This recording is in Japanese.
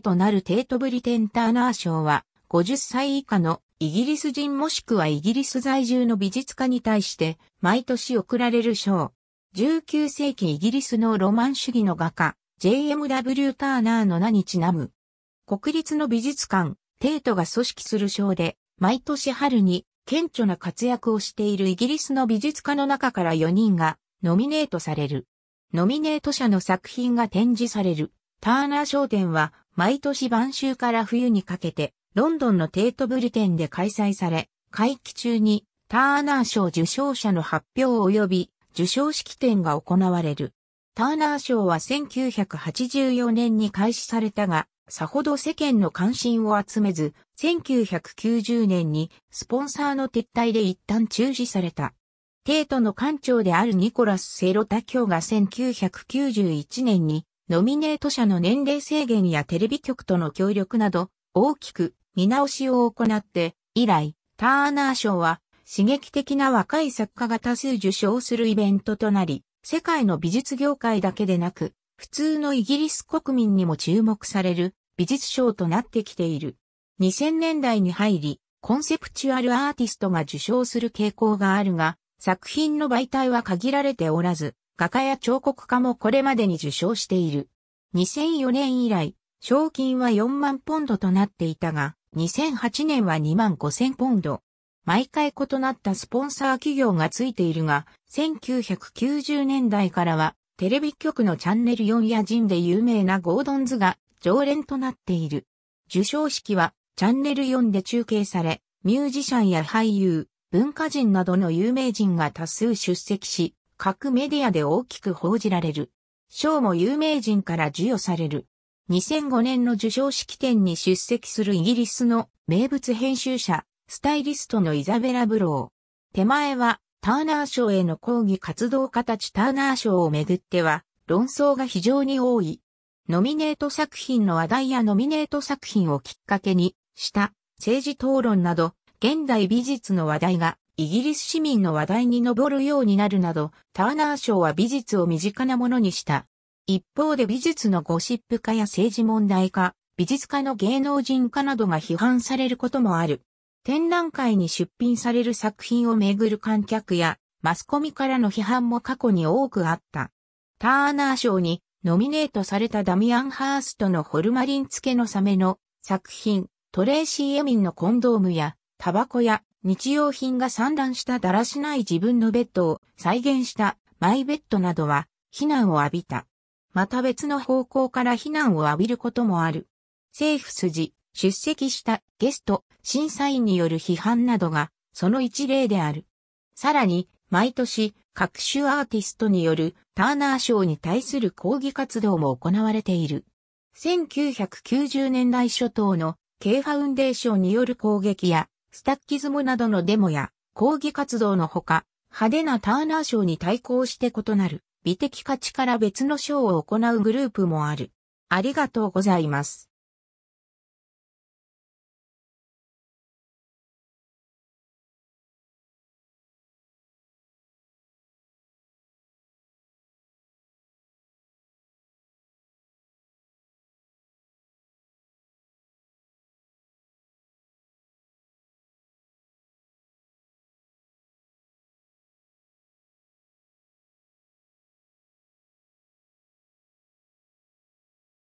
となるテートブリテンターナー賞は、50歳以下のイギリス人もしくはイギリス在住の美術家に対して、毎年贈られる賞。19世紀イギリスのロマン主義の画家、JMW ターナーの名にちなむ。国立の美術館、テートが組織する賞で、毎年春に顕著な活躍をしているイギリスの美術家の中から4人がノミネートされる。ノミネート者の作品が展示される。ターナー商店は毎年晩秋から冬にかけて、ロンドンのテートブル店で開催され、会期中にターナー賞受賞者の発表及び受賞式典が行われる。ターナー賞は1984年に開始されたが、さほど世間の関心を集めず、1990年にスポンサーの撤退で一旦中止された。テートの館長であるニコラス・セロタ教が1991年にノミネート者の年齢制限やテレビ局との協力など、大きく見直しを行って、以来、ターナー賞は、刺激的な若い作家が多数受賞するイベントとなり、世界の美術業界だけでなく、普通のイギリス国民にも注目される美術賞となってきている。2000年代に入り、コンセプチュアルアーティストが受賞する傾向があるが、作品の媒体は限られておらず、画家や彫刻家もこれまでに受賞している。2004年以来、賞金は4万ポンドとなっていたが、2008年は2万5千ポンド。毎回異なったスポンサー企業がついているが、1990年代からは、テレビ局のチャンネル4やジンで有名なゴードンズが常連となっている。受賞式はチャンネル4で中継され、ミュージシャンや俳優、文化人などの有名人が多数出席し、各メディアで大きく報じられる。賞も有名人から授与される。2005年の受賞式典に出席するイギリスの名物編集者、スタイリストのイザベラ・ブロー。手前は、ターナー賞への抗議活動家たちターナー賞をめぐっては、論争が非常に多い。ノミネート作品の話題やノミネート作品をきっかけにした政治討論など現代美術の話題がイギリス市民の話題に上るようになるなど、ターナー賞は美術を身近なものにした。一方で美術のゴシップ化や政治問題化、美術家の芸能人化などが批判されることもある。展覧会に出品される作品をめぐる観客やマスコミからの批判も過去に多くあった。ターナー賞にノミネートされたダミアン・ハーストのホルマリン付けのサメの作品、トレーシー・エミンのコンドームやタバコや日用品が散乱しただらしない自分のベッドを再現したマイベッドなどは避難を浴びた。また別の方向から避難を浴びることもある。政府筋、出席したゲスト、審査員による批判などがその一例である。さらに、毎年各種アーティストによるターナー賞に対する抗議活動も行われている。1990年代初頭の K ファウンデーションによる攻撃やスタッキズムなどのデモや抗議活動のほか、派手なターナー賞に対抗して異なる美的価値から別の賞を行うグループもある。ありがとうございます。